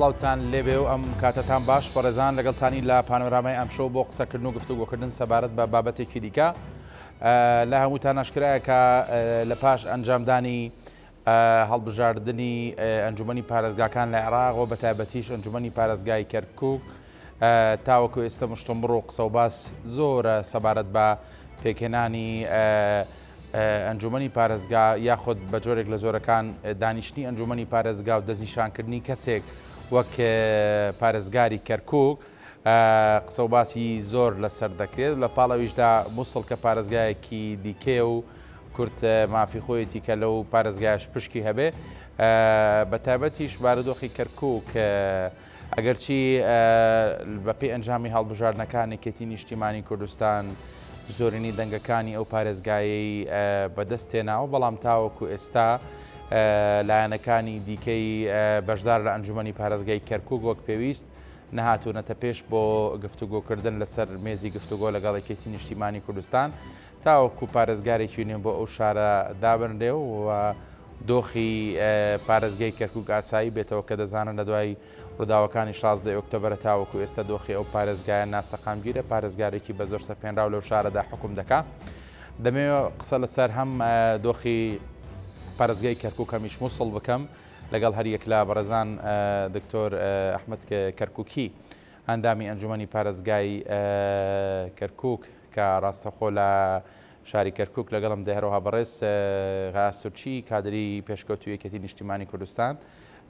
سلااوان لێبێ و ئەم کاتتان باش پەرێزان لەگەڵتانی لە پانۆرامای ئەمشۆ بۆ قسەکردن و گفتوگۆکردن سەبارەت بە بابەتێکی دیکە لە هەموو تاناشکرایە کە لە پاش ئەنجامدانی هەڵبژاردننی ئەنجومی پارێزگاکان لە عێراق و بەتابەتیش ئەنجومی پارێزگای کەرکک تاوەکو ئێستا مشتم بڕۆ قسە و باس زۆرە سەبارەت بە پێکێنانی ئەنجومی پارێزگا یاخود بە جۆرێک لە زۆرەکان دانیشتنی ئەنجومی پارێزگا و دەزیشانکردنی کەسێک وەک پارێزگاری کەرکک قسە و باسی زۆر لەسەر دەکرێت لە پاڵەویشدا مووسڵ کە پارێزگایەکی دیکێ و کورت مافی خۆیەتی کە لەو پارێزگایش پشکی هەبێ بە تایبەتیش بارەدۆخی کەرکک ئەگەرچی بەپی ئەنجامی هەڵبژاردنەکانێکێتی نیشتیمانی کوردستان زۆرینی دەنگەکانی ئەو پارێزگایی بەدەستێناوە بەڵام تاوەکو ئێستا لایەنەکانی دیکەی بەشدار لە ئەنجومی پارێزگای کەرکک وەک پێویست نەهاتوونەتە پێش بۆ گفتوگۆکردن لەسەر مێزی گفتوگۆ لەگەڵێکێتی نیشتیمانی کوردستان تاوەکو پارێزگارێکی نێن بۆ ئەو شارە دابنرێ و دۆخی پارێزگەی کەرکک ئاسایی بێتەوە کە دەزانن لە دوای ڕووداوەکانی 16 ئۆکتۆبرە تاوەکو ئێستا دۆخی ئەو پارێزگایە ناسەقامگیرە پارێزگارێکی بە زۆر سەپێنرا لەو شارەدا حکم دکا. دەمەوێت قسە لەسەر هەم دۆخی پارێزگای کەرکووکەمیش مووسڵ بکەم لەگەڵ هەریەک لا بەرەزان دکتۆر ئەحمد کەرکووکی هەندامی ئەنجومی پارێزگای کەرکک کە ڕاستەخۆ لە شاری کەرکک لەگەڵم دەهرەوە بەڕێز غاسوچی کادری پێشکەوت و یەکەتی نیشتیمانی کوردستان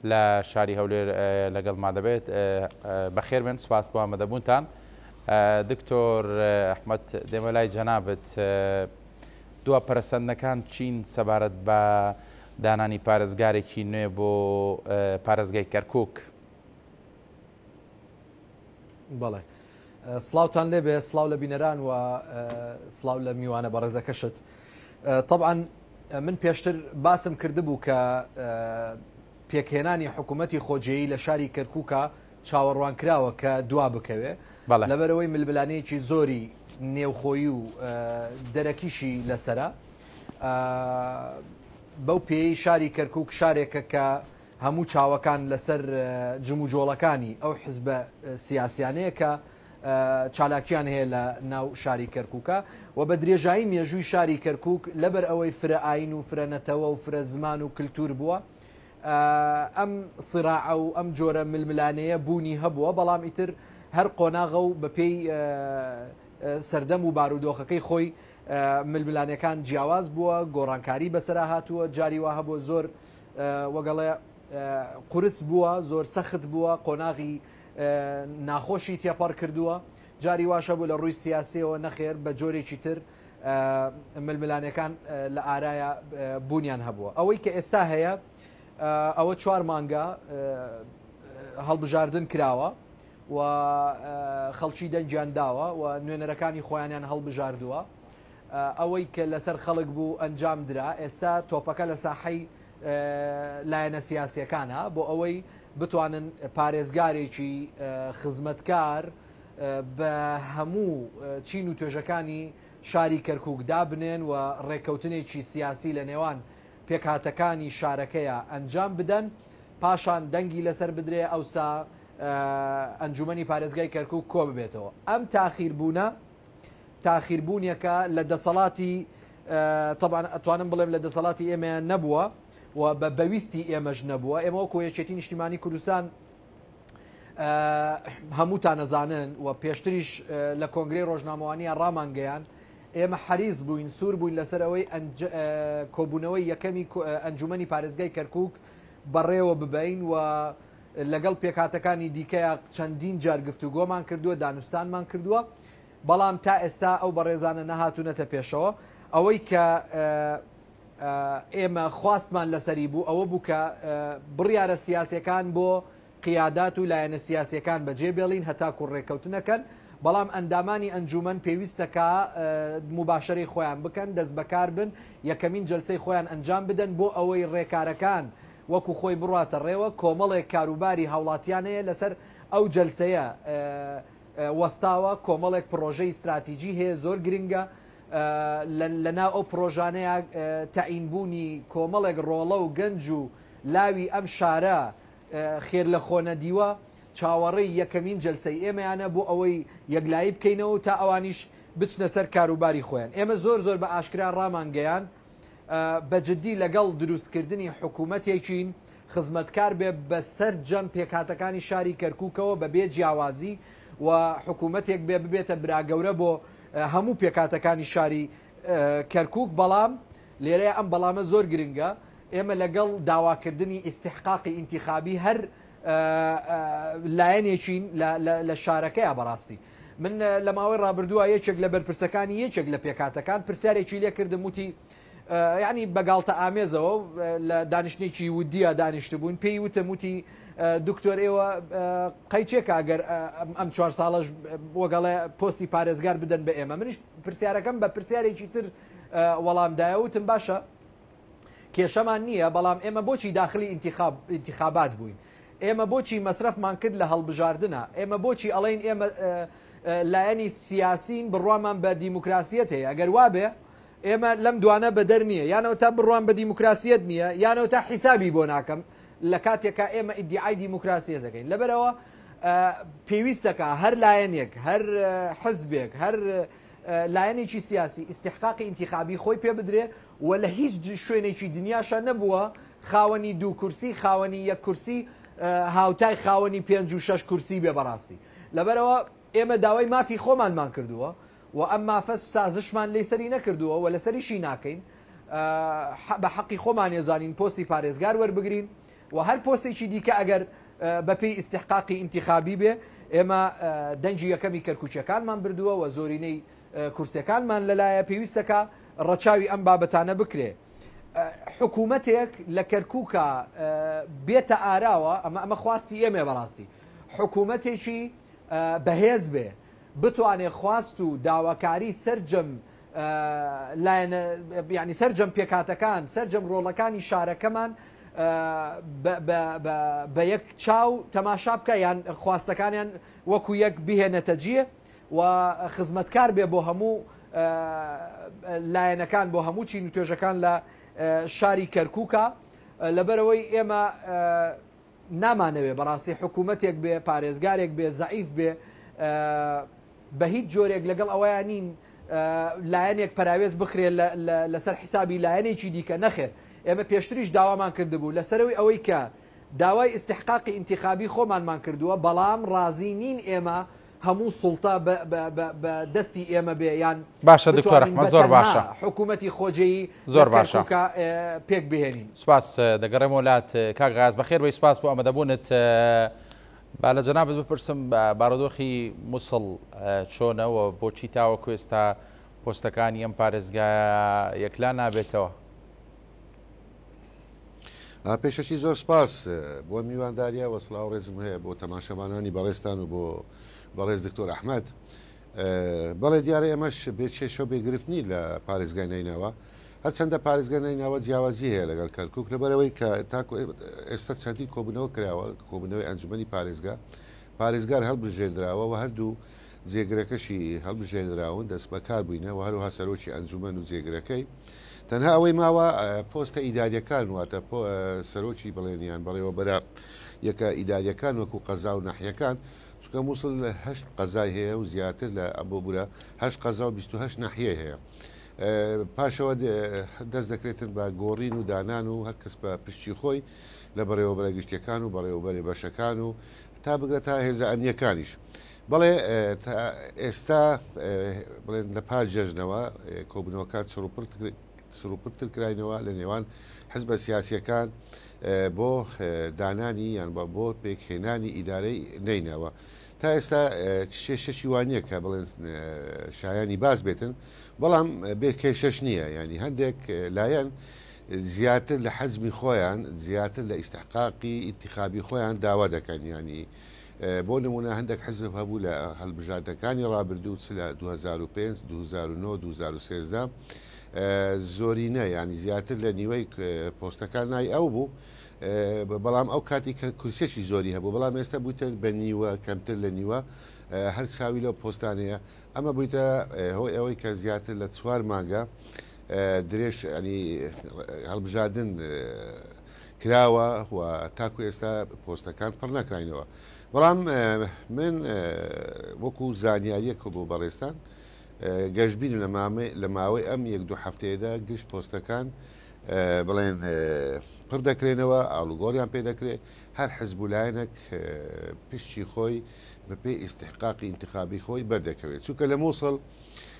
لە شاری هەولێر لەگەڵ ما دەبێت بەخێر بن سواس بۆ ئەمە دەبوونتان دکتۆر ئەحمد دێمە لای جەنابەت دووە پەرسەندەکان چین سەبارەت بە دانانی پارێزگارێکی نوێ بۆ پارێزگای کەرکک بەڵێ سلااوان لێبێ سلااو لە بینەران و سلااو لە میوانە بەڕێزەکەشت طبعاان من پێشتر باسم کرده بوو کە پێکهێنانی حکوومەتی خۆجێی لە شاری کەرکووکە چاوەڕوان کراوە کە دوا بکەوێ لەبەرەوەی ملبلانەیەکی زۆری نێوخۆی و دەرەکیشی لەسرە بەو پێی شاری کەرکک شارێکە کە هەموو چاوەکان لەسەر جموجۆڵەکانی ئەو حزبە سیاسیانەیە کە چالاکیان هەیە لە ناو شاری کەرککە و بە درێژایی مێژووی شاری کەرکک لەبەر ئەوەی فرە ئاین و فرەنەتەوە و فرە زمان و کللتور بووە ئەم سراع و ئەم جۆرە ململانەیە بوونی هەبووە بەڵام ئیتر هەر قۆناغە و بە پێی سەردەم و بارودۆخەکەی خۆی ململانەکان جیاواز بووە گۆڕانکاری بەسرا هاتووە جاریوا هەبووە زۆر وەگەڵێ قرس بووە زۆر سەخت بووە قۆناغی ناخۆشی تێپەڕ کردووە جاری واشە بوو لە ڕووی سیاسیەوە نەخێر بە جۆرێکی تر ململانەکان لە ئارایە بوونیان هەبووە ئەوەی کە ئێستا هەیە ئەوە چوار مانگە هەڵبژاردن کراوە و خەڵکی دەنجیان داوە و نوێنەرەکانی خۆیانیان هەڵبژاردووە ئەوەی کە لەسەر خەڵک بوو ئەنجام درا ئێستا تۆپەکە لە ساحی لایەنە سیاسیەکانە بۆ ئەوەی بتوانن پارێزگارێکی خزمەتکار بە هەموو چین و توێژەکانی شاری کەرکک دابنێن و ڕێککەوتنێکی سیاسی لە نێوان پێکاتەکانی شارەکەیە ئەنجام بدەن پاشان دەنگی لەسەر بدرێ ئەوسا ئەنجومی پارێزگای کەرک و کۆ ببێتەوە ئەم تاخیربوونە تاخیربوونیەکە لە دەسەڵاتی طبعا ئەتوانم بڵێم لە دەسەڵاتی ئێمەیان نەبووە و بە بەویستی ئێمەش نەبووە ئێمە کۆیەچێتی نیشتیمانی کوردستان هەمووتان نەزانن و پێشتریش لە کۆنگری ڕۆژنامەوانیە ڕامانگەیان ئێمە حەریز بووین سوور بووین لەسەرەوەی کۆبوونەوەی یەکەمی ئەنجومی پارێزگای کەرکک بەڕێوە ببین و لەگەڵ پێکاتەکانی دیکەیە چەندین جارگفتو گۆمان کردووە دانوستانمان کردووە بەڵام تا ئێستا ئەو بەڕێزانە نەهاتوونەتە پێشەوە ئەوەی کە ئێمە خواستمان لەسەری بوو ئەوە بوو کە بڕیارە سیاسەکان بۆ قیادات و لایەنە سیاسەکان بەجێ بێڵین هەتا کوڕێککەوتنەکەن بەڵام ئەندامانی ئەنجومەن پێویستەکە مباشری خۆیان بکەن دەست بەکار بن یەکەمین جلسەی خۆیان ئەنجام بدەن بۆ ئەوەی ڕێکارەکان وەکو خۆی بڕاتە ڕێوە کۆمەڵێک کاروباری هاوڵاتیانەیە لەسەر ئەو جلسەیە وەستاوە کۆمەڵێک پرۆژەی استراتیژی هەیە زۆر گرنگە لەنا ئەو پرۆژانەیە تەعینبوونی کۆمەڵێک ڕۆڵە و گەنج و لاوی ئەم شارە خێر لە خۆنە دیوە چاوەڕێی یەکەمین جلسەی ئێمەیانە بۆ ئەوەی یەکلایی بکەینەوە تا ئەوانیش بچنە سەر کاروباری خۆیان ئێمە زۆر زۆر بە ئاشکرا ڕامانگەیان بەجددی لەگەڵ دروستکردنی حکوومەتێکین خزمەتکار بێ بەسەر جەم پێکاتەکانی شاری کەرکووکەوە بە بێ جیاوازی و حکوومەتێک بێ ببێتە براگەورە بۆ هەموو پێکاتەکانی شاری کەرکک بەڵام لێرەیە ئەم بەڵامە زۆر گرنگە ئێمە لەگەڵ داواکردنی ئیسحقاقی ئینتیخابی هەر لایەنێکین لە شارەکەیە بەڕاستی من لە ماوەی ڕابردووە یەکێک لە بەرپرسەکانی یەکێک لە پێکاتەکان پرسیارێکی لێکردم وتی ینی بەگالتە ئامێزەوە لە دانیشتێکی ودیە دانیشت بوون پێی وتە وتی دکتۆر ئێوە قەیچێک ئەگەر ئەم چوار ساڵش وەگەڵێ پۆستی پارێزگار بدەن بە ئێمە منش پرسیارەکەم بە پرسیارێکی تر وەڵامدایە وتم باشە کێشەمان نییە بەڵام ئێمە بۆچی داخلی انتخابات بووین ئێمە بۆچی مەصرفمان کرد لە هەڵبژاردنە ئێمە بۆچی ئەڵین ئێمە لایەنی سیاسین بڕوامان بە دیموکراسیەت هەیە ئەگەر وابێ ئێمە لەم دوانە بەدەر نییە یانەوە تا بڕوان بە دیموکراسیەت نییە یانەوە تا حیسابی بۆ ناکەم لە کاتێکا ئێمە ئیدعای دیموکراسیە دەکەین لەبەرەوە پێویستەکە هەر لایەنێک هەر حزبێک هەر لایەنێکی سیاسی استحقاقی انتخابی خۆی پێ بدرێ وە لە هیچ شوێنێکی دنیاشە نەبووە خاوەنی دوو کورسی خاوەنی یەک کورسی هاوتای خاوەنی پێنج و شش کورسی بێ بەڕاستی لەبەرەوە ئێمە داوای مافی خۆمانمان کردووە و ئەم مافەس سازشمان لەسەری نەکردووە و لەسەریشی ناکەین بە حەقی خۆمان ێزانین پۆستی پارێزگار وەربگرین و هەر پۆستێکی دیکە ئەگەر بەپی استحقاقی انتخابی بێ ئێمە دەنجی یەکەمی کەرکوچەکانمان بردووە و زۆرینەی کورسەکانمان لەلایە پێویستەکە ڕەچاوی ئەم بابەتانە بکرێ حکوومەتێک لە کەرکووکە بێتە ئاراوە ئەمە ئەمە خواستی ئێمێ بەڕاستی حکوومەتێکی بەهێز بێ بتوانێ خواست و داواکاری سرجم ینی سرجم پێکاتەکان سرجم ڕۆڵەکانی شارەکەمان بە یەک چاو تەماشا بکە یان خواستەکانیان وەکو یەک بهێنەتەجیە و خزمەتکار بێ بۆ هەموو لایەنەکان بۆ هەموو چین و توێژەکان لە شاری کەرکووکە لەبەرەوەی ئێمە نامانەوێ بەڕاستی حکوومەتێک بێ پارێزگارێک بێ زعیف بێ بە هیچ جۆرێک لەگەڵ ئەوەیان نین لایەنێک پراوێز بخرێ لەسەر حیسابی لایەنێکی دیکە نەخێت ئێمە پێشتریش داوامان کردبوو لەسەرەوەی ئەوەی کە داوای استحقاقی انتخابی خۆمانمان کردووە بەڵام رازی نین ئێمە هەموو سڵتا دەستی ئێمە بێ یان باشە دکتۆرەحمە زۆر باشە حکوومەتتی خۆجێی زۆر باشە پێک بهێنین سپاس دەگەڕێم وڵات کاگاز بەخێر بەی سپاس بۆ ئەمەدەبوونت با لە جەنابێت بپرسم بارۆدۆخی مووسڵ چۆنەوە بۆچی تاوە کوێستا پۆستەکانی ئەم پارێزگایە یەکلا نابێتەوە پێشەشی زۆر سپاس بۆ میوانداریە وەسڵاو ڕێزم هەیە بۆ تەماشەمانانی بەڕێستان و بۆ بەڵێز دکتۆر ئەحمد بەڵێ دیارە ئەمەش بێچێشە بێگرفتنی لە پارێزگانینەوە هەرچەندە پارێزگانینەوە جیاوازی هەیە لەگەڵ کەرکک لەبەرەوەی کە تاکو ئێستا چەندی کۆبنەوە کراوە کۆبنەوەی ئەنجومی پارێزگا پارێزگار هەڵبژێدراوە و هەردوو جێگرەکەشی هەڵبژێنراون دەست بەکار بووینەوە هەروها سەرۆکی ئەنجومەن و جێگرەکەی تەنها ئەوەی ماوە پۆستە ئیداریەکان واتە سەرۆکی بڵێنیان بەڵێەوە بەرە یەکە ئیداریەکان وەکو قەزا و ناحیەکان چکە مووسڵ لە هەشت قەزای هەیە و زیاتر لە ئەبووبورە هەش قەزا و 28 ناحیە هەیە. پاشەوە دەست دەکرێتن بە گۆڕین و دانان و هەرکەس بە پشتی خۆی لە بەڕێوەبەرە گشتەکان و بەڕێوەبەری بەشەکان و تا بگرێت تا هێز ئەمنیەکانیش. بەڵێ ئێستا بڵێن لە پاش جەژنەوە کۆبنەوەکان سروپتر کراینەوە لە نێوان حز بە سیاسیەکان بۆ دانانی یان بۆ پێکهێنانی ئیدارەی نینەوە. تا ئێستا شەشی وانەیە کە بڵێن شایانی باز بێتن بەڵام بێکێشەش نییە ینی هەندێک لایەن زیاتر لە حەزمی خۆیان زیاتر لە ئیسحقاقی ئیتیخابی خۆیان داوا دەکەن ینی بۆ نمونە هەندێک حەزب هەبوو لە هەڵبژاردەکانی ڕابردوو لە 2005 2009 2013 زۆرینە ینی زیاتر لە نیوەی پۆستەکان نای ئەو بوو. بەڵام ئەو کاتی کە کورسێکی زۆری هەبوو بەڵام ئێستا بووتن بە نیوە کەمتر لە نیوە هەر چاوی لەو پۆستانەیە ئەمە بوویتە هۆی ئەوەی کە زیاتر لە چوار مانگە درێژ ئەنی هەڵبژادن کراوە تاکو ئێستا پۆستەکان پڕ نکراینەوە بەڵام من وەکو زانیاریەک بۆ بەڕێستان گەشتبین لە ماوەی ئەم یەک دوو هەفتەیەدا گشت پۆستەکان بڵێن پڕ دەکرێنەوە ئالوگۆریان پێ دەکرێت هەر حزبولایەنێک پشتی خۆی بە پێی ئیسحقاقی انتخابی خۆی بەردەکەوێت چووکە لە مووسڵ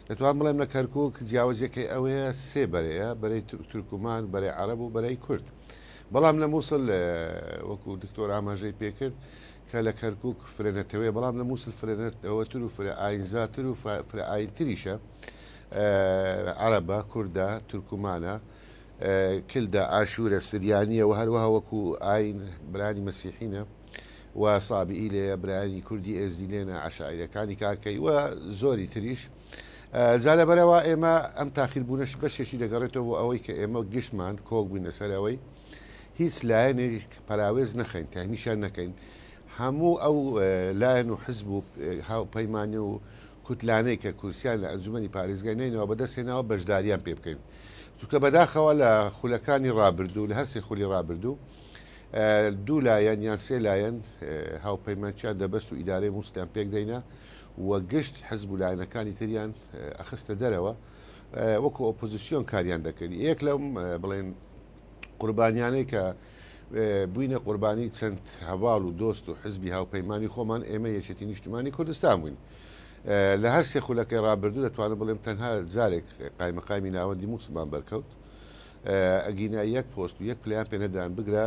دەتوان بڵێم لە کەرکک جیاوازەکەی ئەوەیە سێ بەرەیە بەرەی ترکمان بەرەی عرب و بەرەی کورد بەڵام لە مووسڵ وەکو دکتۆر ئاماژەی پێکرد کە لە کەرکک فرێنەتەوەی بەڵام لە مووسل فرێنێت ئەوەتر و فرە ئاینزاتر و فرە ئاینتریشە عربە کووردا ترکمانە. کلدا ئاشورە سریانیە و هەروەها وەکو ئاین برانی مەسیحینە و سابی لێ برانی کوردی ئێزیلێنە عشاعیرەکانی کارکەی و زۆری تریش. جا لەبەرەوە ئێمە ئەم تاخیربوونش بەشێکی دەگەڕێتەوە بۆ ئەوەی کە ئێمە گشتمان کۆک بووین لەسەرەوەی هیچ لایەنێک پراوێز نەخەین تامیشان نەکەین هەموو ئەو لایەن و حزب و پەیمانی و کوتلانەی کە کورسیان لە ئەنجومی پارێزگەینەوە بەدەستێنەوە بەشداریان پێ بکەین. چکە بەداخەوە لە خولەکانی ڕابردوو لە هەرسی خولی ڕابردوو دوو لایەن یان سێ لایەن هاوپەیمانچیان دەبەست و ئیدارەی موسلیان پێک دەینە وە گشت حزب و لایەنەکانی تریان ئەخستە دەرەوە وەکو ئۆپۆزیسیۆن کاریان دەکردی یەک لەم بڵێن قوربانیانەی کە بووینە قوربانی چەند هەواڵ و دۆست و حزبی هاوپەیمانی خۆمان ئێمە یەشێتی نیشتمانی کوردستان بووین. لە هەر سێ خولەکەی ڕابردوو دەتوانم بڵێم تەنها جارێک قایمەقامی ناوەندی موسمان بەرکەوت ئەگینا یەک پۆست و یەک پلیان پێەدان بگرا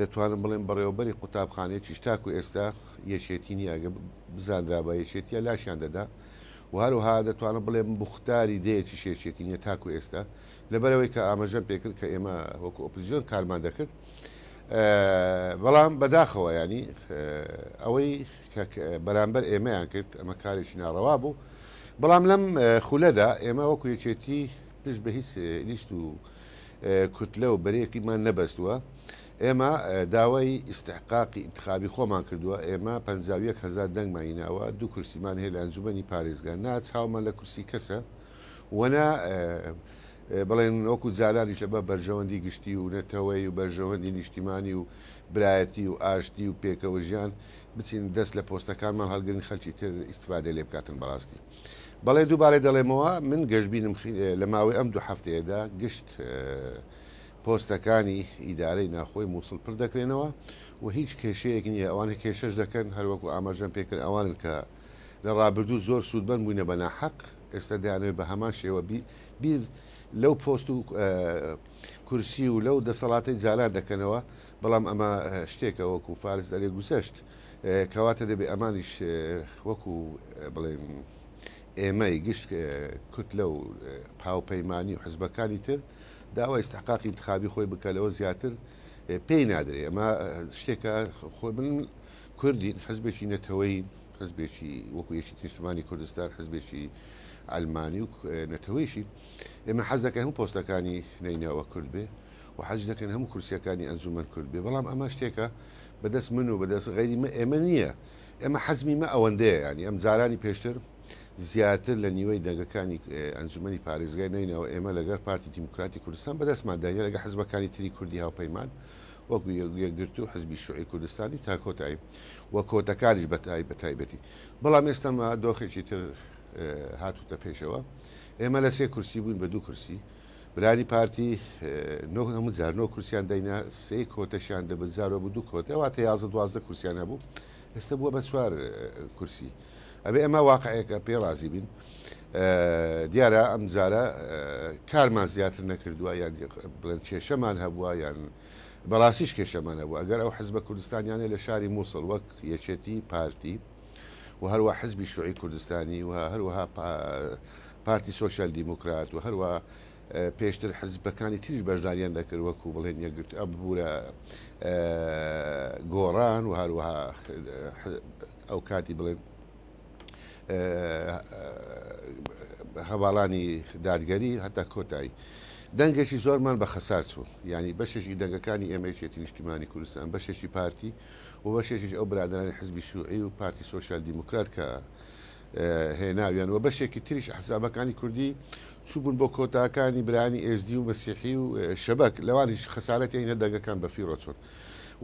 دەتوانم بڵێم بەڕێوەبەری قوتابخانەیە چشتاک و ئێستا یەشێتی نییاگە بزاندرا بە یەشێتیە لاشیان دەدا و هەروها دەتوانم بڵێم بختاری دەیەکی شێشێتی نیە تاکو ئێستا لەبەرەوەی کە ئاماژەم پێکرد کە ئێمە وەکو ئۆپزیۆن کارمان دەکرد بەڵام بەداخەوە ینی ئەوەی بەرامبەر ئێمەیان کرد ئەمە کارێکی ناڕەوا بوو بەڵام لەم خولەدا ئێمە وەکو یەکێتی پشت بە هیچ لیست و کوتلە و بەرەیەکیمان نەبەستووە ئێمە داوای ئستحقاقی انتخابی خۆمان کردووە ئێمە 500هزار دەنگمایناوە دوو کورسیمان هەیە لە ئەنجومی پارێزگان ناچاومان لە کورسی کەسە وەنا بڵێن وەکو جالانیش لە بە بەرژەوەندی گشتی و نەتەوەی و بەرژەوەندی نیشتیمانی و برایەتی و ئاشتی و پێکەوە ژیان بچین دەست لە پۆستەکانمان هەلگرن خەلکی تر ئیسفادە لێ بکاتن بەڕاستی. بەڵێ دووبارە دەڵێمەوە من گەشتبینم لە ماوەی ئەم دوو هەفتەیەدا گشت پۆستەکانی ئیدارەی ناخۆی مووسڵ پر دەکرێنەوە و هیچ کێشەیەک نیە ئەوانە کێشەش دەکەن هەروەکو ئاماژەم پێکرد ئەوانن کە لە ڕابردوو زۆر سوودبەن بووینە بەناحەق ئێستا دایانێت بە هەمان شێوە بیر لەو پۆست و کورسی و لەو دەسەڵاتی جالان دەکەنەوە بەڵام ئەمە شتێکە وەکو فارس دەرێ گوزەشت کەواتە دەبێ ئەمانیش وەکو بڵێم ئێمەی گشت کوت لەو پاوپەیمانی و حزبەکانی تر داوای استحقاقی انتخابی خۆی بکەلەوە زیاتر پێی نادرێ ئەمە شتێکە خۆ من کوردین حزبێکی نەتەوەی حزبێکی وەکو یەکی تیشتمانی کوردستان حزبێکی ئەلمانی و نەتەوەیشی ئێمە حەز دەکەن هەم پۆستەکانی نینەوە کرد بێ و حەج دەکەن هەموو کورسیەکانی ئەنجومەن کرد بێ بەڵام ئەمە شتێکە بەدەست من و بەدەست غیریمە ئێمە نییە ئێمە حەزمیمە ئەوەندەیە ینی ئەم جارانی پێشتر زیاتر لە نیوەی دەنگەکانی ئەنجومی پارێزگای نینەوە ئێمە لەگەر پارتی دیموکراتی کوردستان بەدەستمادایە لەگە حزبەکانی تری کوردی هاوپەیمان وەکو یەگرت و حزبی شوعی کوردستانی تا کۆتایی وە کۆتەکانیش بەتای بەتایبەتی بەڵام ئێستاما دۆخێکی تر هاتوتە پێشەوە ئێمە لە سێ کورسی بووین بە دوو کورسی برانی پارتی هەموو کورسیان دەینا سێ کۆتەشیان دەبزارەوە بوو دوو کۆتە واتە یازە دوازدە کورسیان هەبوو ئێستا بووە بە چوار کورسی ئەبێ ئەمە واقعەکە پێ ڕازی بین دیارە ئەم جارە کارمان زیاتر نەکردووە یان بڵێن کێشەمان هەبووە یان بەڕاستیش کێشەمان هەبوو ئەگەر ئەو حز بە کوردستانیانە لە شاری مووسڵ وەک یەچێتی پارتی و هەروە حزبی شوعی کوردستانی و هەروەها پارتی سوۆشال دیموکرات و هەروە پێشتر حزبەکانی تریش بەشداریان دەکرد وەکو بڵێن یەگرت ئەبوورە گۆڕان و هەروەها ئەو کاتی بڵێن هەواڵانی دادگەری هەتا کۆتایی. دەنگێکی زۆرمان بە خەسار چوو ینی بەشێکی دەنگەکانی ئێمەشێتی نیشتیمانی کوردستان بەشێکی پارتی و بەشێکیش ئەو برادرانی حزبی شوعی و پارتی سوۆشال دیموکرات کە هێناویان و بەشێکی تریش حسابەکانی کوردی چوبوون بۆ کۆتاکانی برانی ئSD و بەسیحی و شەبک لەوانیش خەسارەتی نەدەگەکان بە فیرۆچۆن.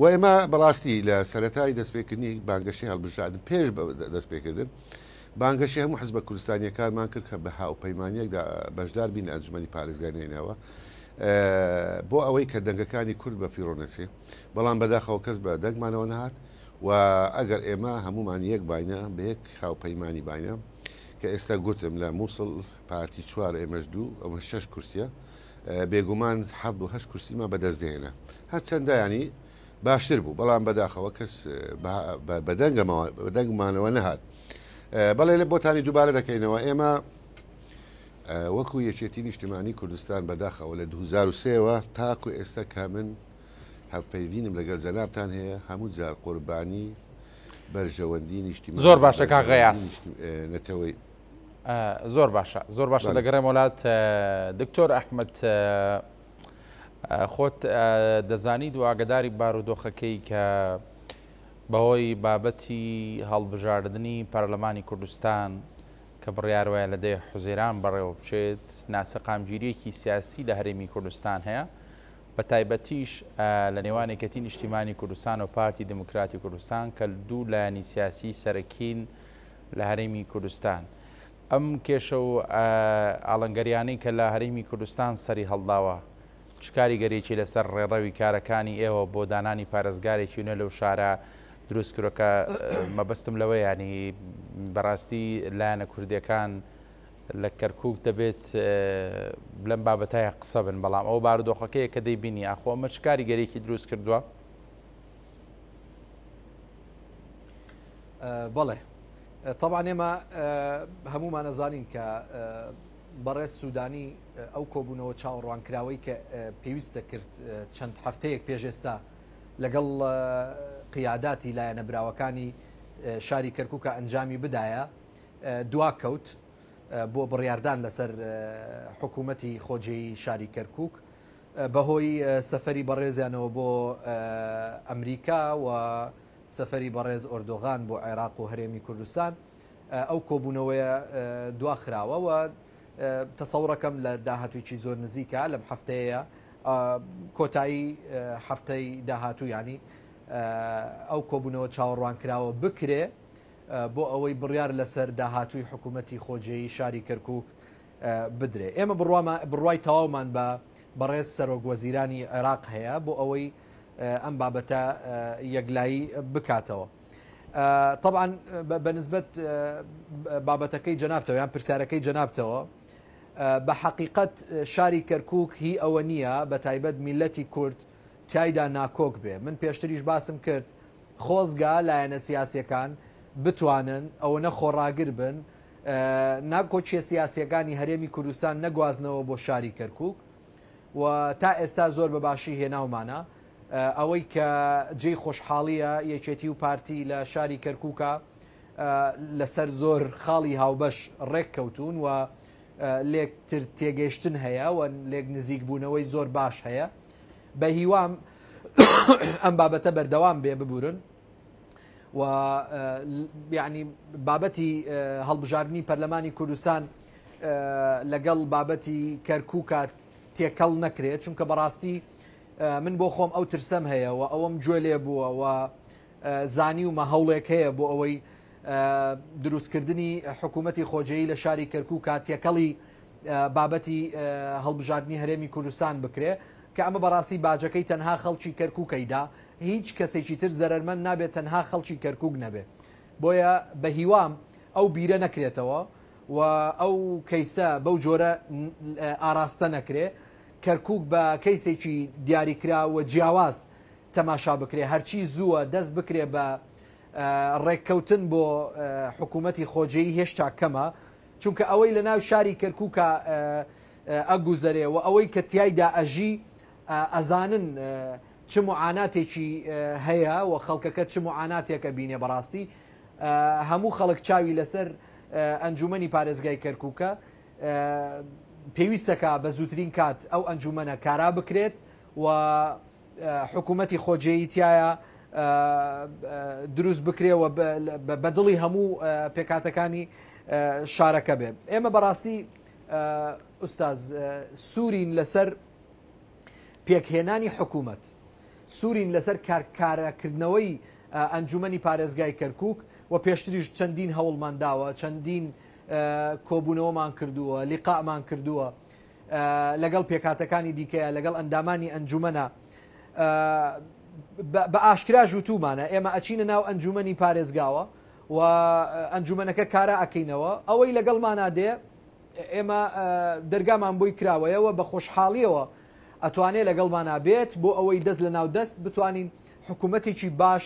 و ئێمە بەڵاستی لە سەتای دەستپێکردنی بانگەشی هەڵبژادن پێش دەستپێکردن بانگەشی هەموو حز بە کوردستانیەکانمان کرد کە بە هاوپەیمانیەکدا بەشدار بین ئەنجمەی پارێزگانێنەوە بۆ ئەوەی کە دەنگەکانی کورد بە فیرۆنەچێ بەڵام بەداخەوە کەس بە دەنگمانەوە نهات و ئەگەر ئێمە هەمومان یەک باینە بە یەک هاوپەیمانانی باینە کە ئێستا گوتم لە مووسڵ پارتی چوار ئێمەش دوو ئەمە شش کورسە بێگومان حەب و هەش کورسیمە بەدەستدێنە هەر چەندایانی باشتر بوو بەڵام بەداخەوە کەس بەدەنگمانەوە نەهات بەڵێ لە بۆتانی دووبارە دەکەینەوە ئێمە وەکو یەکێتی نیشتیمانی کوردستان بەداخەوە لە 2023ەوە تاکو ئێستا کا من هەپەیوینم لەگەڵ جەنابان هەیە هەموو جار قوربانی بەرژەوەندی نیشتی زۆر باشە کا غەاس نەتەوەی زۆر باشە زۆر باشە لەگەڕێ وڵات دکتۆر ئەحمد خۆت دەزانی دواگەداری بارودۆخەکەی کە بەهۆی بابەتی هەڵبژاردننی پەرلەمانی کوردستان کە بڕیاروایە لە دەی حوزێران بەڕێوە بچێت ناسەقامگیریەکی سیاسی لە هەرێمی کوردستان هەیە بە تایبەتیش لە نێوانێکەتی نیشتیمانی کوردستان و پارتی دموکراتی کوردستان کە دوو لایانی سیاسی سەرکین لە هەرێمی کوردستان. ئەم کێشە و ئالنگەریانەی کە لە هەرمی کوردستان سەری هەڵداوە چکاری گەرێکی لەسەر ڕێڕەوی کارەکانی ئێوە بۆ دانانی پارێزگارێکی نە لەو شارە دروستکرەکە مەبەستم لەوە ینی بەڕاستی لایەنە کوردیەکان لە کەرکک دەبێت لەم بابەتایە قسە بن بەڵام ئەو بارودۆخەکەی کە دەیبینی ئاخۆ مە چکاری گەرێکی دروست کردووە بەڵێ طبعا ئێمە هەمومان نەزانین کە بەڕێز سوودانی ئەو کۆبوونەوە چاوەڕوانکراوەی کە پێویستە کرد چەند هەفتەیەک پێشێستا لەگەڵ قیاداتی لایەنە براوەکانی شاری کەرککە ئەنجامی بدایە دوا کەوت بۆ بڕیاردان لەسەر حکوومەتی خۆجێی شاری کەرکک بەهۆی سەفەری بەڕێزیانەوە بۆ ئەمریکا و سەفەری بەڕێز ئۆردۆغان بۆ عێراق و هەرێمی کوردستان ئەو کۆبوونەوەیە دواخراوەوە تەسەڕەکەم لە داهاتوویکی زۆر نزیکە لەم هەفتەیە کۆتایی هەفتەی داهاتوو ینی ئەو کۆبوونەوە چاوەڕوان کراوە بکرێ بۆ ئەوەی بڕیار لەسەر داهاتووی حکوومەتتی خۆجێی شاری کەرکک بدرێ ئێمە بڕوای تەواومان بە بەڕێز سەرۆگوەزیرانی عێراق هەیە بۆ ئەوەی ئەم بابەتە یەکلایی بکاتەوە. طبعا بەنسبت بابەتەکەی جەنابتەوە یان پرسیارەکەی جەنابتەوە بە حقیقت شاری کەرکک هی ئەوە نییە بە تایبەت میلەتی کورد تایدا ناکۆک بێ من پێشتریش باسم کرد خۆزگا لایەنە سیاسەکان بتوانن ئەوە نەخۆڕاگر بن ناکۆچیە سیاسەکانی هەرێمی کوردستان نەگوازنەوە بۆ شاری کەرکک و تا ئێستا زۆر بە باشی هێناومانە ئەوەی کە جێی خۆشحاڵیە یەکێتی و پارتی لە شاری کەرکووکە لەسەر زۆر خاڵی هاوبەش ڕێک کەوتون و لێکتر تێگەیشتن هەیە و لێک نزیک بوونەوەی زۆر باش هەیە بە هیوام ئەم بابەتە بەردەوام بێ ببورن و یعنی بابەتی هەڵبژاردننی پەرلەمانی کوردستان لەگەڵ بابەتی کەرکووکە تێکەڵ نەکرێت چونکە بەڕاستی من بۆ خۆم ئەو ترسەم هەیە و ئەوم گوێ لێ بووە و زانی ومە هەوڵێک هەیە بۆ ئەوەی دروستکردنی حکوومەتی خۆجەی لە شاری کەرکوو کاتێکەڵی بابەتی هەڵبژاردننی هەرێمی کوردستان بکرێ کە ئەمە بەڕاستی باجەکەی تەنها خەڵکی کەرکووکەیدا هیچ کەسێکی تر زەرمەند نابێت تەنها خەڵکی کەرکک نەبێ بۆیە بە هیوام ئەو بیرە نەکرێتەوە و ئەو کەیسە بەو جۆرە ئاراستە نەکرێ کەرکک بە کەیسێکی دیاریکراوە جیاواز تەماشا بکرێ هەرچی زووە دەست بکرێ بە ڕێککەوتن بۆ حکوومەتتی خۆجێی هێشتا کەمە چونکە ئەوەی لە ناو شاری کەرکووکە ئەگوزەرێ و ئەوەی کە تایدا ئەژی ئەزانن چ معاناتێکی هەیە و خەڵکەکە چ معاناتێکە بینێ بەڕاستی هەموو خەڵک چاوی لەسەر ئەنجومی پارێزگای کەرکووکە پێویستەکە بە زووترین کات ئەو ئەنجومەنە کارا بکرێت و حکوومەتی خۆجێی تایە دروست بکرێەوە بەدڵی هەموو پێکاتەکانی شارەکە بێ ئێمە بەڕاستی ئوستاز سوورین لەسەر پێکهێنانی حکوومەت سوورین لەسەر کارکارەکردنەوەی ئەنجومی پارێزگای کەرکک و پێشتریش چەندین هەوڵمان داوە چەندین کۆبوونەوەمان کردووە لیقامان کردووە لەگەڵ پێکاتەکانی دیکەیە لەگەڵ ئەندامانی ئەنجومە بە ئاشکرا ژووتومانە ئێمە ئەچینە ناو ئەنجومی پارێزگاوە و ئەنجومەکە کارە ئەکەینەوە ئەوەی لەگەڵمانە دێ ئێمە دەرگامان بۆی کراوەیەوە بە خۆشحاڵیەوە ئەتوانێت لەگەڵوانە بێت بۆ ئەوەی دەست لە ناودەست بتوانین حکوومەتێکی باش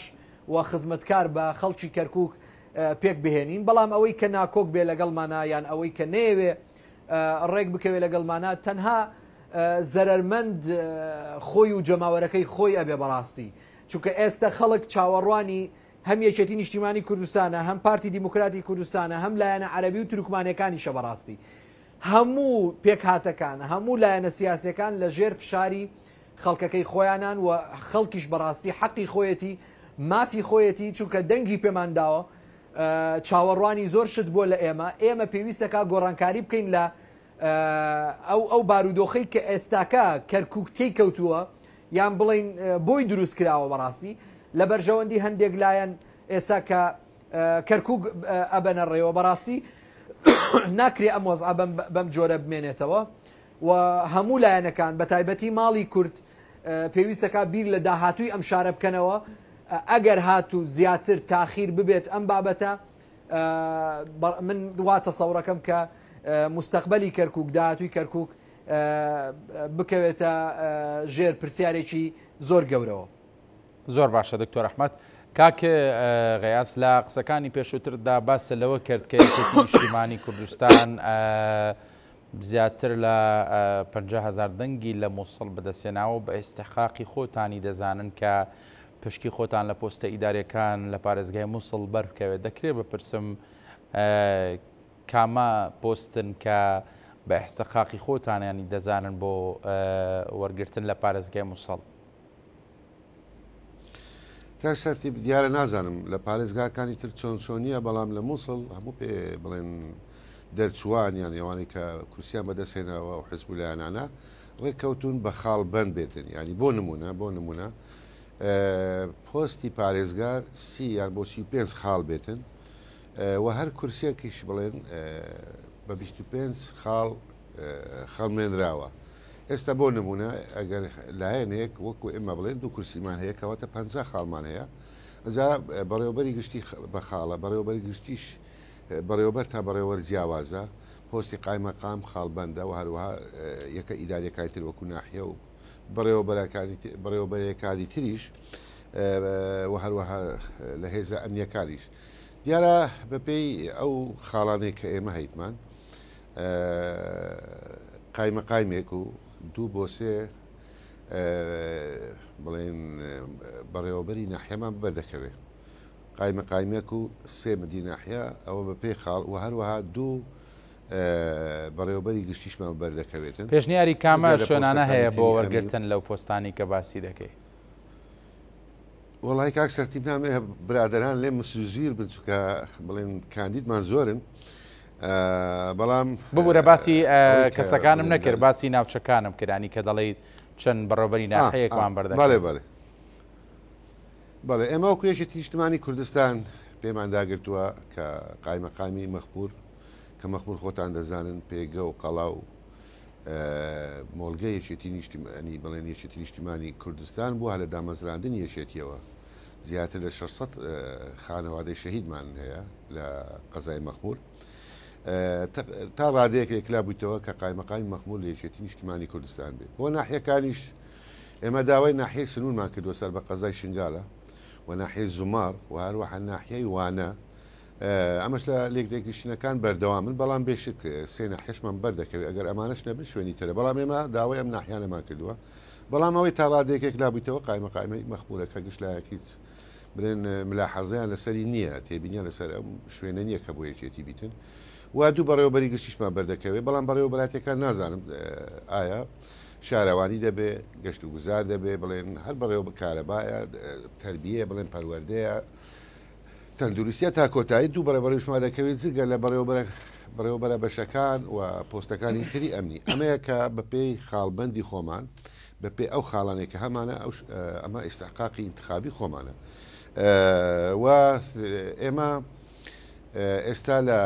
و خزمەتکار بە خەڵکی کەرکک پێک بهێنین بەڵام ئەوەی کە ناکۆک بێ لەگەڵمانە یان ئەوەی کە نێوێ ڕێک بکەوێت لەگەڵمانە تەنها زەرمەند خۆی و جەماوەرەکەی خۆی ئەبێ بەڕاستی چونکە ئێستا خەڵک چاوەڕوانی هەم یەکێتی نیشتیمانی کوردستانە هەم پارتی دیموکراتی کوردستانە هەم لایەنە عەربی و ترکمانەکانی شەبڕاستی هەموو پێکهاتەکانە هەموو لایەنە سیاسەکان لە ژێر فشاری خەڵکەکەی خۆیانان و خەڵکیش بەڕاستی حەقی خۆیەتی مافی خۆیەتی چونکە دەنگی پێمانداوە چاوەڕوانی زۆر شت بووە لە ئێمە ئێمە پێویستەکە گۆڕانکاری بکەین لە ئەو ئەو بارودۆخی کە ئێستاکە کەرککتی کەوتووە یان بڵین بۆی دروست کراوە بەڕاستی لە بەرژەوەندی هەندێک لایەن ئێستا کە کەرکک ئەبەنە ڕێەوە بەڕاستی ناکرێ ئەم وەزع بەم جۆرە بمێنێتەوە و هەموو لایەنەکان بە تایبەتی ماڵی کورد پێویستەکە بیر لە داهاتووی ئەم شارە بکەنەوە ئەگەر هاتوو زیاتر تاخیر ببێت ئەم بابەتە من واتە سەورەکەم کە مستەقبلی کەرکک داهاتوی کەرکک بکەوێتە ژێر پرسیارێکی زۆر گەورەوە زۆر باشە دکتۆر ئەحمد کاکە غەاس لە قسەکانی پێشووتردا باسە لەوە کرد کە شیمانی کوردستان زیاتر لە 500هزار دەنگی لە مووسڵ بەدەسێناوە بە ئێستحقاقی خۆتانی دەزانن کە پشکی خۆتان لە پۆستە ئیدارەکان لە پارێزگای مووسڵ بەرکەوێت دەکرێت بپرسم کامە پۆستن کە بە ئەحسەقاقی خۆتانیانی دەزانن بۆ وەرگتن لە پارێزگای مووسڵ کاک سەرتی دیارە نازانم لە پارێزگاکانی تر چۆن چۆنیە بەڵام لە مووسڵ هەموو پێ بڵێن دەرچوانیان ئێوانی کە کورسیان بەدەستێنەوە و حزبولیانانە ڕێککەوتون بە خاڵ بند بێتن ینی بۆ نمونە بۆ نمونە پۆستی پارێزگار سی یان بۆسی پێنج خاڵ بێتن و هەر کورسەکیش بڵێن بە 25 خاڵ خەڵمێنراوە. ئێستا بۆ نمونە ئەگەر لایەنێک وەکو ئێمە بڵێن دوو کورسیمان هەیە کەواتە پ خاڵمان هەیە ئەجا بەڕێوبەری گشتی بە خاڵە بەڕێوبەری گشتیش بەڕێوبەر تا بەڕێوەەر جیاوازە پۆستی قایمەقام خاڵبندە و هەروەها یەکە ئیدارەکانی تر وەکو ناحیە و بەڕێوەبەرەکانی تریش و هەروەها لە هێزە ئەمنیەکانیش دیارە بەپێی ئەو خاڵانێک کە ئێمە هەیتمان قایمەقایمێک و دوو بۆ سێ بڵێن بەڕێوەبەری ناحیەمان بەردەکەوێت قایمە قایمێک و سێ مدی ناحیا ئەوە بە پێی خاڵ و هەروەها دوو بەڕێوبەری گشتیشمان بەردەکەوێتن پێشنیاری کامە شوێنانە هەیە بۆ وەرگرتن لەو پۆستانی کە باسی دەکەی وڵی کاک سەرتیب نامێ برادران لێ مسوزیر بچکە بڵێن کاندیدمان زۆرن. بەڵام ببوورە باسی کەسەکانم نەکرد باسی ناوچەکانم کرانی کە دەڵێ چەند بەڕۆبەری ناحەیەکمان بەردە بەڵێ بەڵێ بەڵێ ئێمە کوێشی تیشتمانی کوردستان پێمانداگرتووە کە قایمەقامی مەخپور کە مەخبور خۆتان دەزانن پێگە و قەڵا و مۆلگەیەشێتی نیشتیمانی بڵێن یەشێتی نیشتیمانی کوردستان بووە لە دامەزراندن یەشێتیەوە زیاتر لە 600 خانەوادەی شەهیدمان هەیە لە قەزای مەخبور. تا ڕادەیەک ێکلا بوویتەوە کە قایمەقامی مەخمول لەیەکێتی نیشتیمانی کوردستان بێت بۆ ناحیەکانیش ئێمە داوای ناحی سنوورمان کردوە سەر بە قەزای شنگالە و ناحی زومار و هەروەحە ناحیای وانە ئەمەش لە لێکدێکیشتەکان بەردەوا من بەڵام بێشک سێنە حشمان بەردەکەوێت ئەگەر ئەمانش نەبن شوێنی ترە بەڵام ئێمە داوای ئەم ناحیانەمان کردووە بەڵام ئەوەی تا ڕادێکێک لابوویتەوە قایمەقامی مەخبولەکە گشتلایەکیت. برێن ملاحەزیان لەسەری نییە تێبینیان لەسەر شوێنە نییە کە بۆ یەکێتی بیتن وا دوو بەڕێوەبەری گشتیشمان بەردەکەوێت بەڵام بەڕێوەبەتەکان نازانم ئایا شارەوانی دەبێ گەشت و گوزار دەبێ بڵێن هەر بەڕێوە کارەبایە تربیە بڵێن پەروەردەیە تەندروستە تا کۆتایی دوو بەرەبەرشما دەکەوێت زگە لە بەڕێوە بەڕێوەبەرە بەشەکان و پۆستەکانی تری ئەمنی ئەمەیە کە بە پێی خاڵبندی خۆمان بە پێ ئەو خاڵانێکە هەمانە ئەمە ئێستاقاقی انتخابی خۆمانە و ئێمە ئێستا لە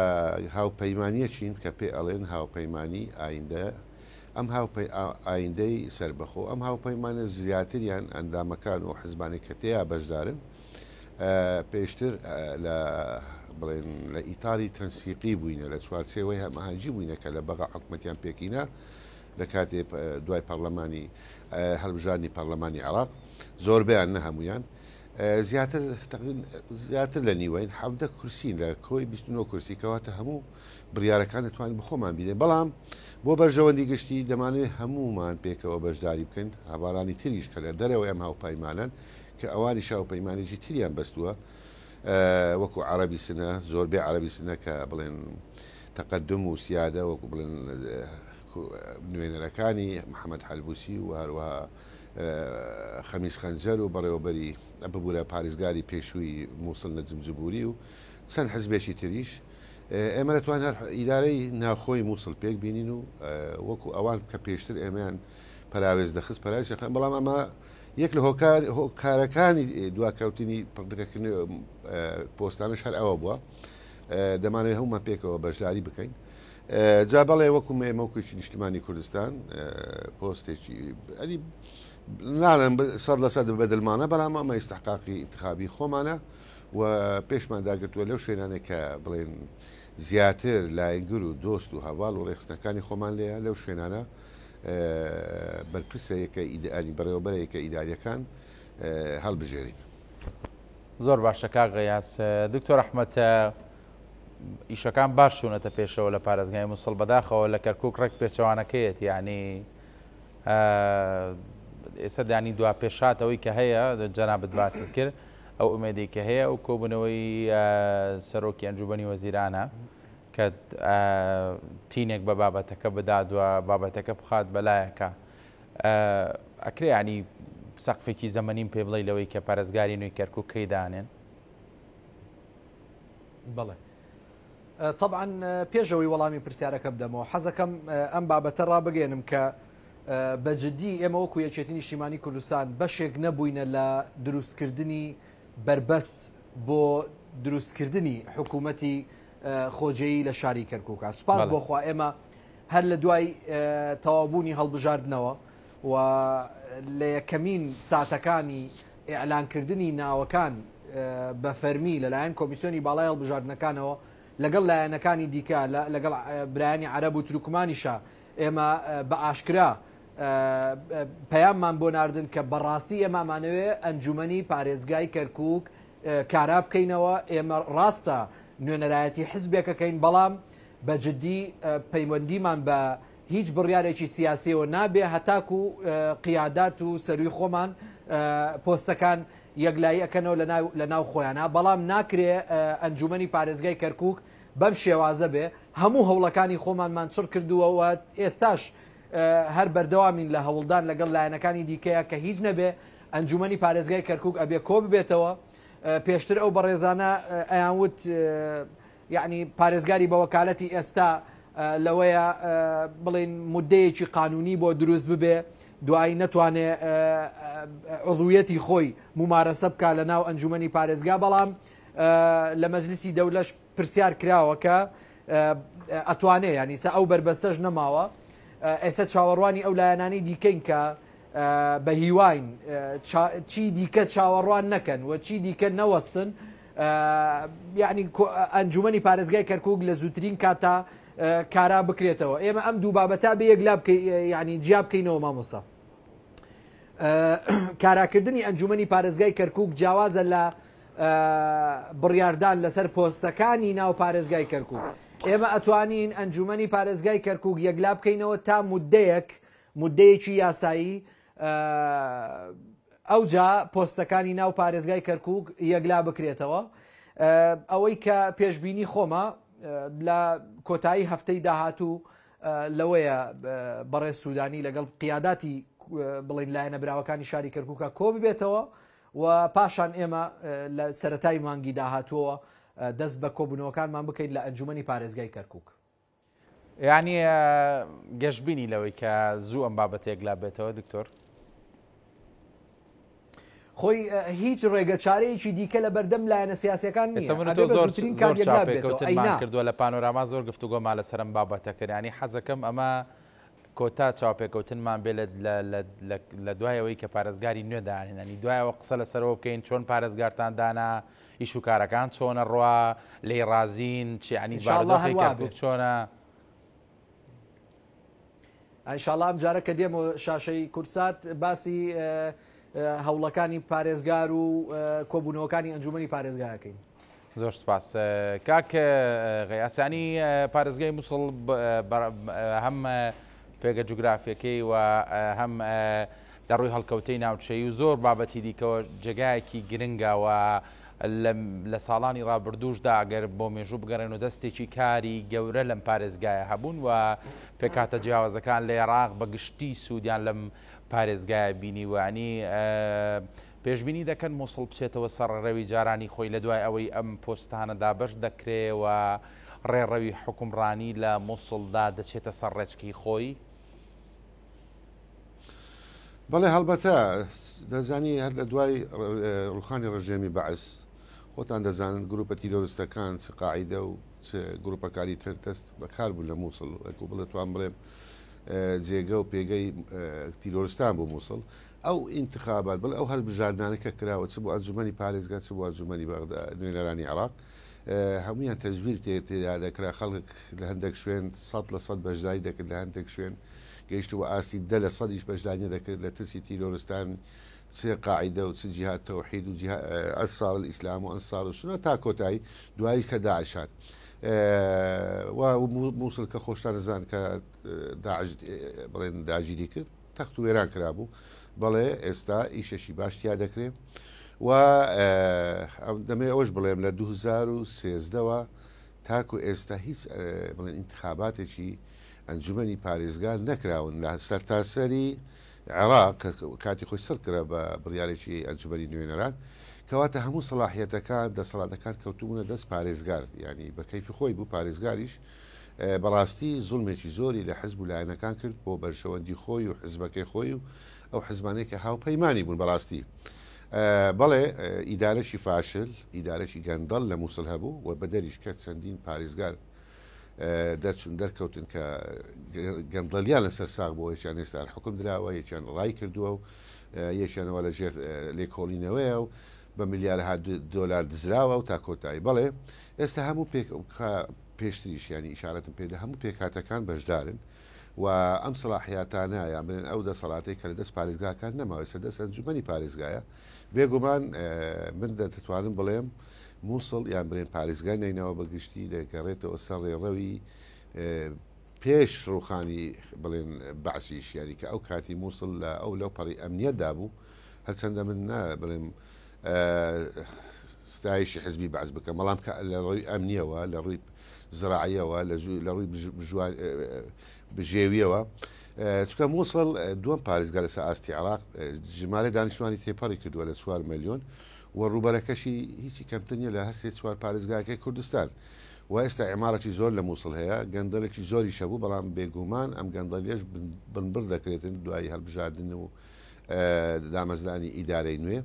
هاوپەیمانیە چین کە پێ ئەڵێن هاوپەیمانی ئایندە ئەم ئایندەی سربەخۆ ئەم هاوپەیمانە زیاتریان ئەندامەکان و حزبانی کەتەیە بەشدارن پێشتر لە بڵێن لە ئیتالی تەنسیقی بووینە لە چوارچێەوەی هەمەهانجی بووینە کە لە بەغا حکومەتیان پێکینە لە کاتێ دوای پەرلەمانی هەربژانی پەرلەمانی عراق زۆربیان نە هەمویان زیاتر زیاتر لە نیوەین حەفدە کورسین لە کۆی 29 کورسی کەواتە هەموو بریارەکان دەتوانین بخۆمان بیدێن بەڵام بۆ بەرژەوەندی گشتی دەمانوێت هەمومان پێکەوە بەشداری بکەن هەبارانی تریش کە لە دەرەوە ئەم هاوپەیمانان کە ئەوانی شاوپەیمانێکی تریان بەستووە وەکو عربی سنە زۆربەی عربی سنە کە بڵێن تەقدم و سیادە وەکو بڵێن نوێنەرەکانی محەممەد حلبوسی و هەروەها خەمیس خەنجەر و بەڕێوەبەری ئەببووە پارێزگاری پێشووی مووسڵ نەجمجبوری و چەند حزبێکی تریش ئێمە دەتوان هەر ئیدارەی ناخۆی مووسڵ پێک بینین و وەکو ئەوان کە پێشتر ئێمەیان پراوێز دەخست پراژەکان بەڵام ئەمە یەک لە هۆکار کارەکانی دواکەوتنی پردەکردنی پۆستانش هەر ئەوە بووە دەمانوێت هەمومان پێکەوە بەشداری بکەین. جا بەڵێ وەکو ئێمەکوی نیشتمانی کوردستان پۆستێکی ئەلی نارن سەر لەسەر بەدلمانە بەرام ئەمە ئستحقاقی انتخابی خۆمانە و پێشمان داگرتووە لەو شوێنانێک کە بڵێن زیاتر لایەنگر و دۆست و هەواڵ و ڕێخستنەکانی خۆمان لێە لەو شوێنانە بەرپرسەیەکە ئیدعالی بەڕێوەبەرەیەکە ئیداریەکان هەڵبژێرین. زۆر باشە کاغیاس دکتۆر ئەحمەتە ئیشەکان باش شوونەتە پێشەوە لە پارێزگای مووسڵ بەداخەوە لە کەرکک ڕێک پێچەوانەکەیت ینی ئێستا دانی دوا پێشاتەوەی کە هەیە جەنابەت باست کرد ئەو ئومێدی کە هەیە و کۆبوونەوەی سەرۆکی ئەنجوبنی وەزیرانە کە تینێک بە بابەتەکە بدادوە بابەتەکە بخات بەلایەکە ئەکریانی سەقفێکی زەمەنیم پێ بڵی لەوەی کە پارێزگاری نوێی کەرکک کەی دانێن بڵێ طبعا پێشەوەی وەڵامی پرسیارەکە بدەمەوە حەزەکەم ئەم بابەتە ڕابگەێنم کە بەجددی ئێمە وەکو یەکێتی نیشتیمانی کوردستان بەشێک نەبووینە لە دروستکردنی بربەست بۆ دروستکردنی حکوومەتی خۆجێی لە شاری کەرکک سوپاس بۆخوا ئێمە هەر لە دوای تەوابوونی هەڵبژاردنەوە و لە یەکەمین ساتەکانی ئەلانکردنی ناوەکان بە فەرمی لەلایەن کۆمیسیۆنی باڵای هەڵبژاردنەکانەوە لەگەڵ لایەنەکانی دیکە لەگەڵ برایانی عرب و تروکمانیشە ئێمە بە ئاشکرا پەیاممان بۆ ناردن کە بەڕاستی ئێمامانەوێ ئەنجومی پارێزگای کەرکک کارا بکەینەوە ئێمە ڕاستە نوێنەرایەتی حزبێکەکەین بەڵام بە جددی پەیوەندیمان بە هیچ بڕیارێکی سیاسیەوە نابێ هەتاکو و قیادات و سەروی خۆمان پۆستەکان یەکلاییەکەنەوە لە ناو خۆیانە بەڵام ناکرێ ئەنجومی پارێزگای کەرکک بەم شێوازە بێ هەموو هەوڵەکانی خۆمانمان چڕ کردووەوە ئێستاش هەر بەردەوامین لە هەوڵدان لەگەڵ لایەنەکانی دیکەیە کە هیچ نەبێ ئەنجومی پارێزگای کەرکک ئەبێ کۆ ببێتەوە پێشتر ئەو بەڕێزانە ئەیانوت یعنی پارێزگاری بە وەکالەتی ئێستا لەوەیە بڵین مدەیەکی قانونی بۆ دروست ببێ دوایی نەتوانێ عضویەتی خۆی ممارەسە بکە لە ناو ئەنجومی پارێزگا بەڵام لە مەزلیسی دەولەش پرسیار کراوە کە ئەتوانێ ینیسا ئەو بربەستەش نەماوە ئێستا چاوەڕوانی ئەو لایەنانی دیکەین کە بە هیواین چی دیکە چاوەڕوان نەکەن و چی دیکە نەوەستن یعنی ئەنجومی پارێزگای کەرکک لە زووترین کاتا کارا بکرێتەوە ئێمە ئەم دوو بابەتا بە یەک لاب ینی جیا بکەینەوە مامۆسا کاراکردنی ئەنجومی پارێزگای کەرکک جیاوازە لە بڕاردان لەسەر پۆستەکانی ناو پارێزگای کەرکک. ئێمە ئەتوانین ئەنجومی پارێزگای کەرکک یەکلا بکەینەوە تا مدەیەک مدەیەکی یاسایی ئەوجا پۆستەکانی ناو پارێزگای کەرکک یەکلا بکرێتەوە ئەوەی کە پێشببینی خۆمە لە کۆتایی هەفتەی داهاتوو لەوەیە بەڕێ سوودانی لەگەڵ قیاداتی بڵین لایەنە براوەکانی شاری کەرککە کۆ ببێتەوە و پاشان ئێمە لە سەتای مانگی داهاتووەوە دەست بە کۆبوونەوەکانمان بکەیت لە ئەنجومی پارێزگای کەرکک ینی گەشتبینی لەوەی کە زوو ئەم بابەتێک لا بێتەوە دکتۆر خۆی هیچ ڕێگە چارەیەکی دیکە لە بەردەم لایەنە سیاسەکان زۆرترین کار کردووە لە پانۆراما زۆر گفتوگۆما لە سەرم بابەتەکەیانی حەزەکەم ئەمە کۆتا چاوپێکوتنمان بێ لە دوایەوەی کە پارێزگاری نوێدانێنانی دوایەوە قسە لەسەرەوە بکەین چۆن پارێزگارتان دانا ئیش و کارەکان چۆنە ڕوا لێ رازین چیانی چۆنە ئایشاڵام جارە کە دێمە شاشەی کورسات باسی هەوڵەکانی پارێزگار و کۆبوونەوەکانی ئەنجومی پارێزگاکەین زۆر سپاس کاکە غیاسانی پارێزگای مووسڵ هەمە پێگە جوگرافیەکەی و هەم لە ڕووی هەڵکەوتەی ناوچەی و زۆر بابەتی دیکەەوە جگایەکی گرنگاوە لە ساڵانی ڕابردوشدا ئەگەر بۆ مێژوو بگەڕێن و دەستێکی کاری گەورە لەم پارێزگایە هەبوون و پێکاتە جیاوازەکان لە عێراق بەگشتی سوودیان لەم پارێزگایە بینیوانی پێشببینی دەکەن مووسڵ بچێتەوە سەرڕەوی جارانی خۆی لە دوای ئەوەی ئەم پۆستانەدا بەش دەکرێەوە ڕێڕەوی حکومڕانی لە مووسڵدا دەچێتە سەر ڕێچکی خۆی بەڵێ هەڵبەتە دەزانی هەر لە دوای ڕوخانی ڕژێمی بەعس خۆتان دەزانن گروپە تیرۆریستەکان چ قاعدە و گروپەکاری تر دەست بەکار بوو لە مووسڵ ئەکو بڵێ توان بڵێم جێگە و پێگەی تیرۆستان بۆ مووسڵ ئەو انتخابات بڵ ئەو هەر بژاردانەکە کراوە چ بۆ ئەجمەنی پارێزگا چ بۆ ئەجمەنی بەغدا نوێنەرانی عراق هەمویان تەزویر تێدا دەکرا خەڵک لە هەندێک شوێن سە لە سە بەشدای دەکرد لە هەندێک شوێن گەیشتەوە ئاستی دە لە سەدیش بەشدانیە دەکرد لە ترسی تیرۆستان سێ قاعدە و چ جیهات تەوحید و ئەساڵ ئیسلام و ئەساڵ و سنە تا کۆتایی دوایی کە داعشات. مووسل کە خۆشتان زان کە بڵێن داگیری کرد تەخت و وێران کرابوو بەڵێ ئێستا ئیشەشی باشتیا دەکرێت و دەمێ ئەوش بڵێم لە 2013ەوە تاکو ئێستا هیچ بڵێن انتخاباتێکی ئەنجومی پارێزگار نەکراون سەر تاسەری عێراق کاتی خۆی سەر کرا بە بڕیارێکی ئەنجومی نوێنەران کەواتە هەموو سەلاحیەتەکان دەسەڵاتەکان کەوتبوونە دەست پارێزگار ینی بە کەیفی خۆی بوو پارێزگاریش بەڕاستی زولمێکی زۆری لە حزب و لایەنەکان کرد بۆ بەرشەوەندی خۆی و حزبەکەی خۆی و ئەو حزبانێککە هاوپەیمانی بوون بەڕاستی. بەڵێ ئیدارەشی فاشل ئیدارەشی گەندەڵ لە مووسڵ هەبوو و بەدەریش کە چەندین پارێزگار دەرچون دەرکەوتن کە گەندڵیان لەسەر ساغ بۆ یەکیان ئێستا حکم درراوە یەکیان ڕای کردووە و یەکیانەوە لە ژێر لێکۆڵینەوەیە و بە میلیارها دلار دزراوە و تا کۆتایی بەڵێ ئێستا هەموو پێشتریشیانی ئشارەتم پێدا هەموو پێکاتەکان بەشدارن و ئەم سلاحیاتانە یان بن ئەو دەسەڵاتی کە لە دەست پارێزگاکان نەماوەی سەدەست ئەنجومی پارێزگایە بێگومان من دەتوانم بڵێم مووسڵ یان برێن پارێزگای نینەوە بەگشتی دەگەڕێتەوە سەر ڕێڕەوی پێش ڕوخانی بڵێن باسی شیانی کە ئەو کاتی مووسڵ لە ئەو لەو پەڕی ئەمنیەدا بوو هەرچەندە من بڵێم ستایشی حزبی باز بکە مەڵام لە ڕووی ئەمنیەوە لە ڕووی زراعیەوە لە ڕووی بژێویەوە چکە مووسڵ دووەم پارێزگە لە سە ئاستی عراق ژمارە دانیشتوانی تێپەڕی کردووە لە چوار ملیۆن و ڕوبەرەکەشی هیچی کەمتنیە لە هەرسێ چوار پارێزگاکەی کوردستان و ئێستا ئێمارەی زۆر لە مووسڵ هەیە گەندەلێکی زۆری شەبوو بەڵام بێگومان ئەم گەندەلێش بنبر دەکرێتن دوایی هەڵبژاردن و دامەزرانی ئیدارەی نوێ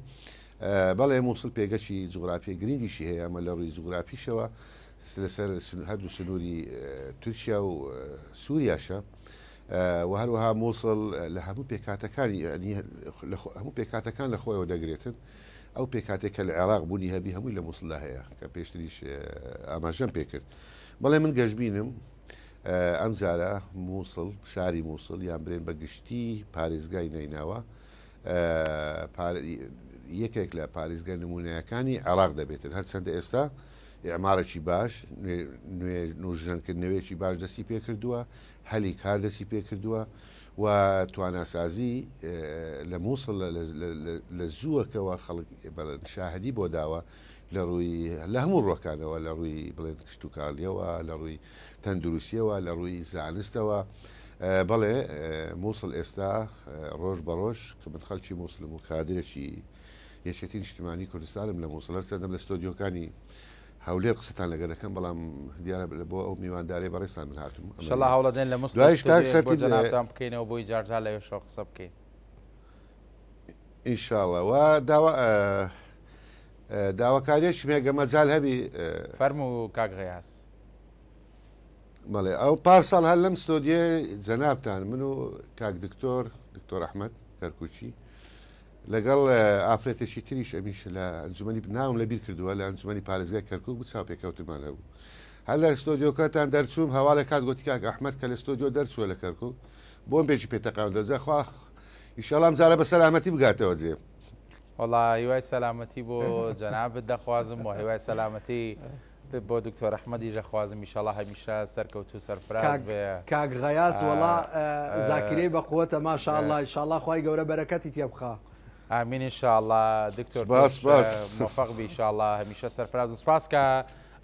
بەڵێ مووسڵ پێگەچی جوگرافی گرنگیشی هەیە ئەمە لە ڕووی جوگرافیشەوە لەسەر هەردوو سنووری تورکیا و سووریاشە. و هەروەها مووسڵ لە هەموو پێکاتەکانی هەموو پێکاتەکان لە خۆیەوە دەگرێتن ئەو پێکاتێک کە لە عێراق بوونی هەبی هەمووی لە مووسڵدا هەیە کە پێشتریش ئاماژەم پێکرد بەڵێ من گەشتبینم ئەم زارە مووسڵ شاری مووسڵ یان برێن بە گشتی پارێزگای نیناوە یەکێک لە پارێزگە نمونونەکانی عراق دەبێتن هەرچەندە ئێستا ئێمارەی باش نوێژنکردنەوەیکی باش دەستی پێ کردووە هەلی کار دەستی پێ کردووە و تواناسازی لە مووسڵ لە زووەکەوە شاهدی بۆ داوە لە ڕووی لە هەموو ڕۆکانەوە لە ڕووی بڵێن کشتتوکالیەوە لە ڕووی تەندروسیەوە لە ڕووی زانستەوە بەڵێ مووسڵ ئێستا ڕۆژ بە ڕۆژ کە من خەلکی مسللم و کادرێکی یەشێتی نیشتیمانی کوردستانم لە مووسڵەر سەدەم لە ستۆدیۆکانی هەولێر قسەتان لەگە دەکەم بەڵام دیارە بۆ ئەو میوانداری بەڕێستان من هاتم شڵ هەوڵەدەن لە مستان بکەینەوە بۆی جارجار لەوێ شە قسە بکەین ئینشاڵەوە داوا داواکاریش مێگەمەجال هەبی فەرم و کاکغیاس بەڵێ ئەو پار ساڵ هەر لەم ستۆدیە جەنابان من و کاک دکتۆر دکتۆر ئەحمد کەرکوچی لەگەڵ ئافرەتێکی تریش ئەمیش لە ئەنجومی ناوم لەبییر کردووە لە ئەنجومی پارێزگای کەرکک و چاپێککەوتمانە بوو هەر لە ستۆدیۆکەتان دەرچوم هەوا لە کات گوتی کاک ئەحمد کە لە ستۆدیۆ دەرچووە لە کەرکک بۆم پێێکی پێتەقام دەرجەخوا ئیشەڵام زارە بە سەلامەتی بگاتەوە جێ وڵا هیوای سەلامەتی بۆ جەنابت دەخوازم بۆ هیوای سەلامەتی. بۆ دکتۆر ئەحمەدی ژەخوازم میشەڵا هەمیشە سەرکەوتو سەرفراز بێ کاک غەاز وڵا زاکرێ بە قوتە ماشاءله شاءله خی گەورە بەرەکەتی تێبخە. ئامینی شاءله دکتۆر مفق بیشاءله هەمیشە سەرفراز و سپاسکە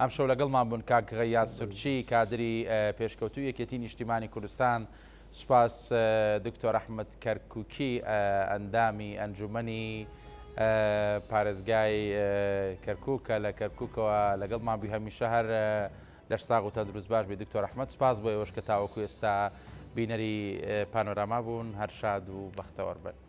ئەم شەو لەگەڵمان بوون کاکغی یا سورچی کادری پێشکەوتو یەکێتی نیشتیمانی کوردستان سوپاس دکتۆر ئەحمد کەرککی ئەندامی ئەنجومنی پارێزگای کەرککە لە کەرککەوە لەگەڵمان بی هەمیشە هەر لەش ساغ و تەندروست باش بێ دکتۆر ئەحمد سپاس بۆ ئێوەش کە تاوەکو ئێستا بینەری پانۆراما بوون هەر شاد و بەختەوەربن.